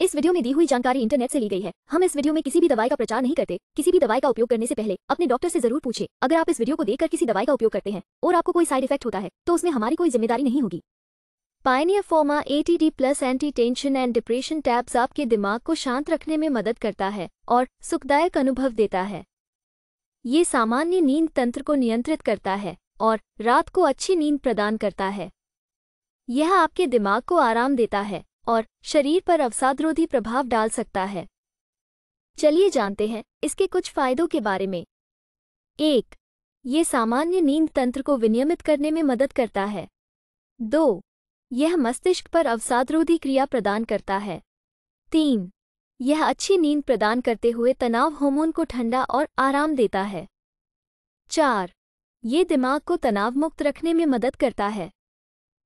इस वीडियो में दी हुई जानकारी इंटरनेट से ली गई है हम इस वीडियो में किसी भी दवाई का प्रचार नहीं करते किसी भी दवाई का उपयोग करने से पहले अपने डॉक्टर से जरूर पूछे अगर आप इस वीडियो को देखकर किसी दवाई का उपयोग करते हैं और आपको कोई साइड इफेक्ट होता है तो उसमें हमारी कोई जिम्मेदारी नहीं होगी पायनियर फोमा A plus anti tension and depression tabs आपके दिमाग को शांत रखने में मदद करता है और सुखदायक अनुभव देता है ये सामान्य नींद तंत्र को नियंत्रित करता है और रात को अच्छी नींद प्रदान करता है यह आपके दिमाग को आराम देता है और शरीर पर अवसादरोधी प्रभाव डाल सकता है चलिए जानते हैं इसके कुछ फायदों के बारे में एक ये सामान्य नींद तंत्र को विनियमित करने में मदद करता है दो यह मस्तिष्क पर अवसादरोधी क्रिया प्रदान करता है तीन यह अच्छी नींद प्रदान करते हुए तनाव हार्मोन को ठंडा और आराम देता है चार ये दिमाग को तनावमुक्त रखने में मदद करता है